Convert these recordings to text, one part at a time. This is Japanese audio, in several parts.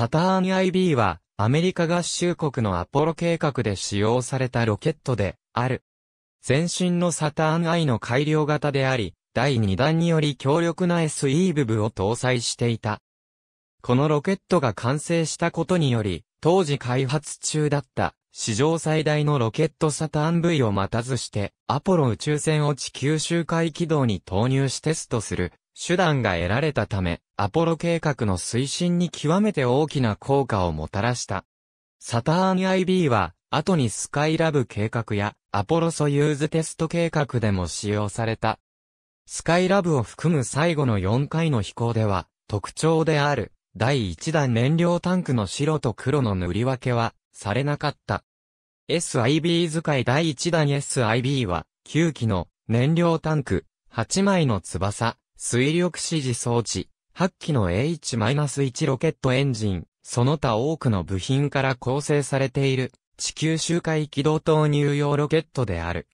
サターン IB は、アメリカ合衆国のアポロ計画で使用されたロケットで、ある。前身のサターン I の改良型であり、第2弾により強力な SE 部分を搭載していた。このロケットが完成したことにより、当時開発中だった史上最大のロケットサターン V を待たずして、アポロ宇宙船を地球周回軌道に投入しテストする手段が得られたため、アポロ計画の推進に極めて大きな効果をもたらした。サターン IB は、後にスカイラブ計画やアポロソユーズテスト計画でも使用された。スカイラブを含む最後の4回の飛行では、特徴である、第1弾燃料タンクの白と黒の塗り分けは、されなかった。SIB 使い第1弾 SIB は、9機の燃料タンク、8枚の翼、水力指示装置、8機の H-1 ロケットエンジン、その他多くの部品から構成されている地球周回軌道投入用ロケットである。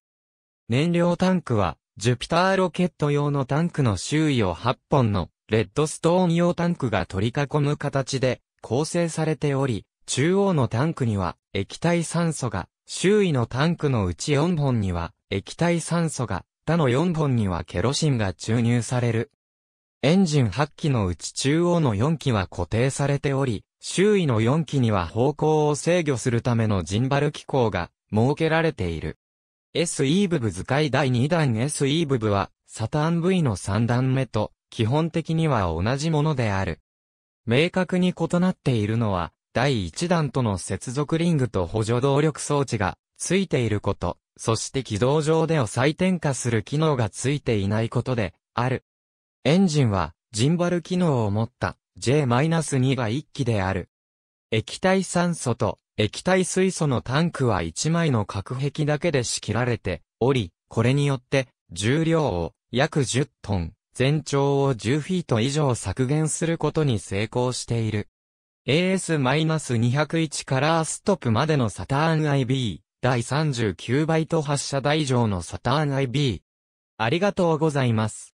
燃料タンクは、ジュピターロケット用のタンクの周囲を8本のレッドストーン用タンクが取り囲む形で構成されており、中央のタンクには液体酸素が、周囲のタンクのうち4本には液体酸素が、他の4本にはケロシンが注入される。エンジン8機のうち中央の4機は固定されており、周囲の4機には方向を制御するためのジンバル機構が設けられている。SE 部部図解第2弾 SE 部部は、サターン V の3段目と、基本的には同じものである。明確に異なっているのは、第1弾との接続リングと補助動力装置が、ついていること。そして軌道上でを再転化する機能がついていないことで、ある。エンジンは、ジンバル機能を持った J-2 が1機である。液体酸素と液体水素のタンクは1枚の隔壁だけで仕切られており、これによって重量を約10トン、全長を10フィート以上削減することに成功している。AS-201 からーストップまでのサターン IB、第39バイト発射台上のサターン IB。ありがとうございます。